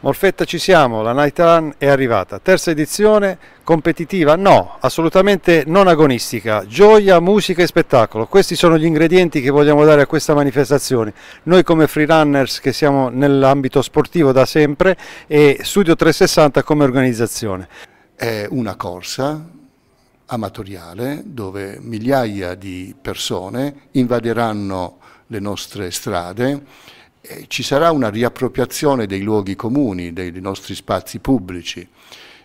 Morfetta ci siamo, la Night Run è arrivata. Terza edizione, competitiva? No, assolutamente non agonistica. Gioia, musica e spettacolo. Questi sono gli ingredienti che vogliamo dare a questa manifestazione. Noi come freerunners che siamo nell'ambito sportivo da sempre e Studio 360 come organizzazione. È una corsa amatoriale dove migliaia di persone invaderanno le nostre strade eh, ci sarà una riappropriazione dei luoghi comuni, dei, dei nostri spazi pubblici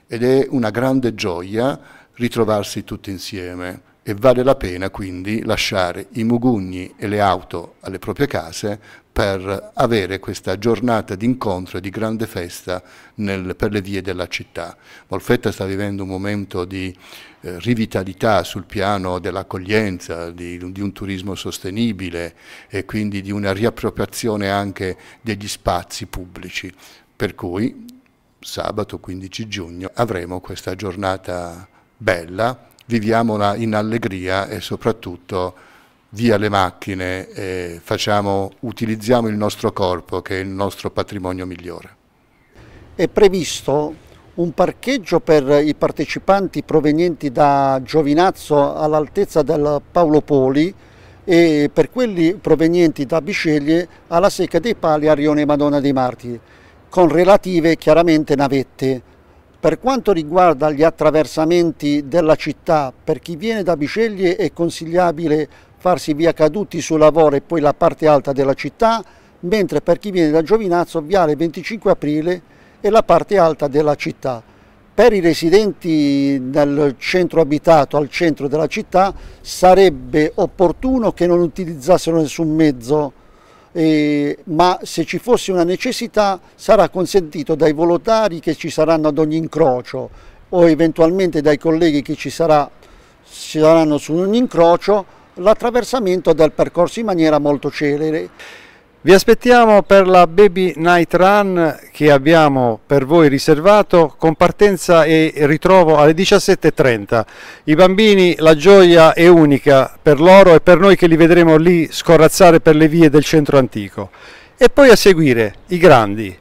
ed è una grande gioia ritrovarsi tutti insieme e vale la pena quindi lasciare i mugugni e le auto alle proprie case per avere questa giornata di incontro e di grande festa nel, per le vie della città. Molfetta sta vivendo un momento di eh, rivitalità sul piano dell'accoglienza, di, di, un turismo sostenibile e quindi di una riappropriazione anche degli spazi pubblici, per cui sabato 15 giugno avremo questa giornata bella viviamola in allegria e soprattutto via le macchine e facciamo, utilizziamo il nostro corpo che è il nostro patrimonio migliore. È previsto un parcheggio per i partecipanti provenienti da Giovinazzo all'altezza del Paolo Poli e per quelli provenienti da Bisceglie alla Secca dei Pali a Rione Madonna dei Marti, con relative chiaramente navette. Per quanto riguarda gli attraversamenti della città, per chi viene da Biceglie è consigliabile farsi via Caduti su Lavoro e poi la parte alta della città, mentre per chi viene da Giovinazzo viale 25 aprile e la parte alta della città. Per i residenti nel centro abitato, al centro della città, sarebbe opportuno che non utilizzassero nessun mezzo eh, ma se ci fosse una necessità sarà consentito dai volontari che ci saranno ad ogni incrocio o eventualmente dai colleghi che ci, sarà, ci saranno su ogni incrocio l'attraversamento del percorso in maniera molto celere. Vi aspettiamo per la Baby Night Run che abbiamo per voi riservato con partenza e ritrovo alle 17.30. I bambini la gioia è unica per loro e per noi che li vedremo lì scorrazzare per le vie del centro antico. E poi a seguire i grandi,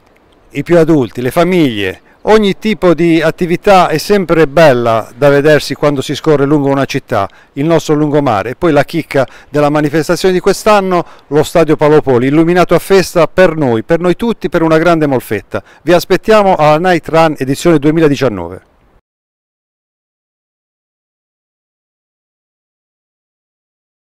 i più adulti, le famiglie, ogni tipo di attività è sempre bella da vedersi quando si scorre lungo una città, il nostro lungomare e poi la chicca della manifestazione di quest'anno, lo stadio Palopoli, illuminato a festa per noi, per noi tutti, per una grande molfetta. Vi aspettiamo alla Night Run edizione 2019.